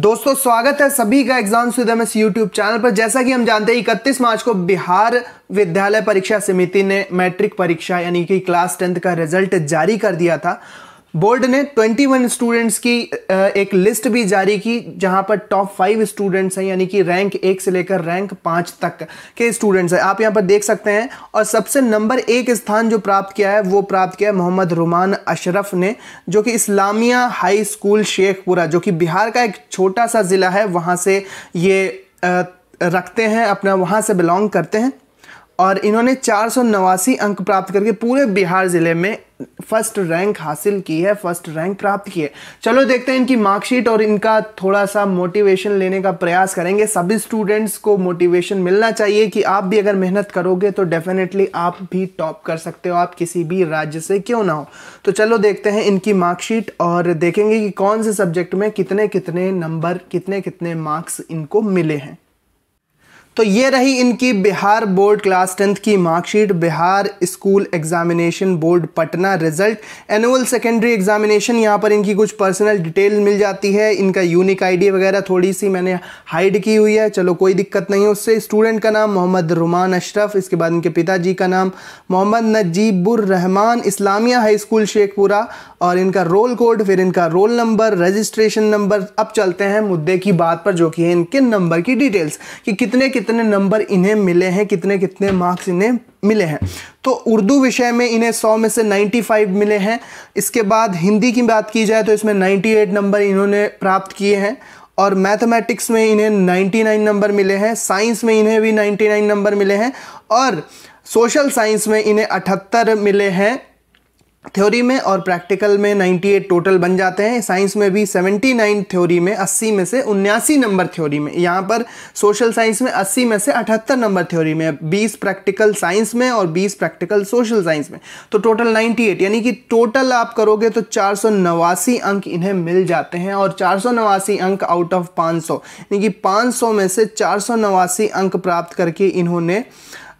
दोस्तों स्वागत है सभी का एग्जाम सुधम यूट्यूब चैनल पर जैसा कि हम जानते हैं इकतीस मार्च को बिहार विद्यालय परीक्षा समिति ने मैट्रिक परीक्षा यानी कि क्लास टेंथ का रिजल्ट जारी कर दिया था बोर्ड ने 21 स्टूडेंट्स की एक लिस्ट भी जारी की जहां पर टॉप फाइव स्टूडेंट्स हैं यानी कि रैंक एक से लेकर रैंक पाँच तक के स्टूडेंट्स हैं आप यहां पर देख सकते हैं और सबसे नंबर एक स्थान जो प्राप्त किया है वो प्राप्त किया है मोहम्मद रुमान अशरफ ने जो कि इस्लामिया हाई स्कूल शेखपुरा जो कि बिहार का एक छोटा सा ज़िला है वहाँ से ये रखते हैं अपना वहाँ से बिलोंग करते हैं और इन्होंने चार अंक प्राप्त करके पूरे बिहार ज़िले में फर्स्ट रैंक हासिल की है फर्स्ट रैंक प्राप्त की है चलो देखते हैं इनकी मार्कशीट और इनका थोड़ा सा मोटिवेशन लेने का प्रयास करेंगे सभी स्टूडेंट्स को मोटिवेशन मिलना चाहिए कि आप भी अगर मेहनत करोगे तो डेफिनेटली आप भी टॉप कर सकते हो आप किसी भी राज्य से क्यों ना हो तो चलो देखते हैं इनकी मार्कशीट और देखेंगे कि कौन से सब्जेक्ट में कितने कितने नंबर कितने कितने मार्क्स इनको मिले हैं तो ये रही इनकी बिहार बोर्ड क्लास टेंथ की marksheet Bihar school examination board Patna result annual secondary examination यहाँ पर इनकी कुछ पर्सनल डिटेल मिल जाती है इनका यूनिक आईडी वगैरह थोड़ी सी मैंने हाइड की हुई है चलो कोई दिक्कत नहीं है उससे स्टूडेंट का नाम मोहम्मद रुमान अशरफ इसके बाद इनके पिताजी का नाम मोहम्मद नजीबुररहमान इस्लामिया हाई स्कूल शेखपुरा और इनका रोल कोड फिर इनका रोल नंबर रजिस्ट्रेशन नंबर अब चलते हैं मुद्दे की बात पर जो कि है इनके नंबर की डिटेल्स कि कितने कितने नंबर इन्हें मिले हैं कितने कितने मार्क्स इन्हें मिले हैं तो उर्दू विषय में इन्हें 100 में से 95 मिले हैं इसके बाद हिंदी की बात की जाए तो इसमें 98 नंबर इन्होंने प्राप्त किए हैं और मैथमेटिक्स में इन्हें 99 नंबर मिले हैं साइंस में इन्हें भी 99 नंबर मिले हैं और सोशल साइंस में इन्हें 78 मिले हैं थ्योरी में और प्रैक्टिकल में 98 टोटल बन जाते हैं साइंस में भी 79 थ्योरी में 80 में से उन्यासी नंबर थ्योरी में यहाँ पर सोशल साइंस में 80 में से 78 नंबर थ्योरी में 20 प्रैक्टिकल साइंस में और 20 प्रैक्टिकल सोशल साइंस में तो टोटल 98 यानी कि टोटल आप करोगे तो चार अंक इन्हें मिल जाते हैं और चार अंक आउट ऑफ पाँच यानी कि पाँच में से चार अंक प्राप्त करके इन्होंने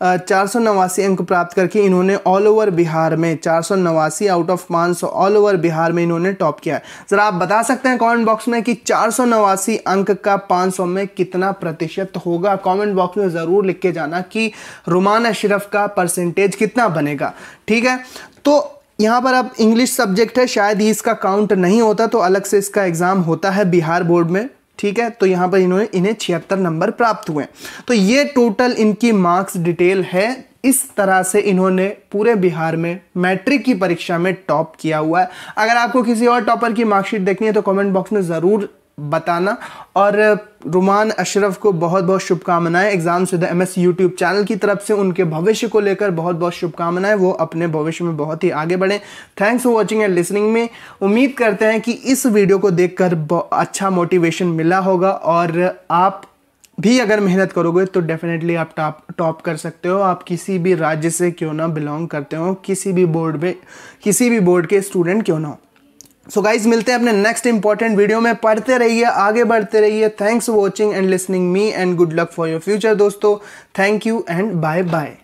चार सौ नवासी अंक प्राप्त करके इन्होंने ऑल ओवर बिहार में चार सौ नवासी आउट ऑफ पाँच सौ ऑल ओवर बिहार में इन्होंने टॉप किया है ज़रा आप बता सकते हैं कमेंट बॉक्स में कि चार सौ नवासी अंक का पाँच सौ में कितना प्रतिशत होगा कमेंट बॉक्स में ज़रूर लिख के जाना कि रुमान अशरफ का परसेंटेज कितना बनेगा ठीक है तो यहाँ पर अब इंग्लिश सब्जेक्ट है शायद ही इसका काउंट नहीं होता तो अलग से इसका एग्ज़ाम होता है बिहार बोर्ड में ठीक है तो यहाँ पर इन्होंने इन्हें छिहत्तर नंबर प्राप्त हुए तो ये टोटल इनकी मार्क्स डिटेल है इस तरह से इन्होंने पूरे बिहार में मैट्रिक की परीक्षा में टॉप किया हुआ है अगर आपको किसी और टॉपर की मार्कशीट देखनी है तो कमेंट बॉक्स में ज़रूर बताना और रुमान अशरफ को बहुत बहुत शुभकामनाएं एग्ज़ाम शुदा एम एस यूट्यूब चैनल की तरफ से उनके भविष्य को लेकर बहुत बहुत शुभकामनाएं वो अपने भविष्य में बहुत ही आगे बढ़ें thanks for watching and listening में उम्मीद करते हैं कि इस वीडियो को देखकर अच्छा मोटिवेशन मिला होगा और आप भी अगर मेहनत करोगे तो डेफिनेटली आप टॉप टॉप कर सकते हो आप किसी भी राज्य से क्यों ना बिलोंग करते हो किसी भी बोर्ड में किसी भी बोर्ड के स्टूडेंट क्यों ना हो सो so गाइज मिलते हैं अपने नेक्स्ट इंपॉर्टेंट वीडियो में पढ़ते रहिए आगे बढ़ते रहिए thanks watching and listening me and good luck for your future दोस्तों thank you and bye bye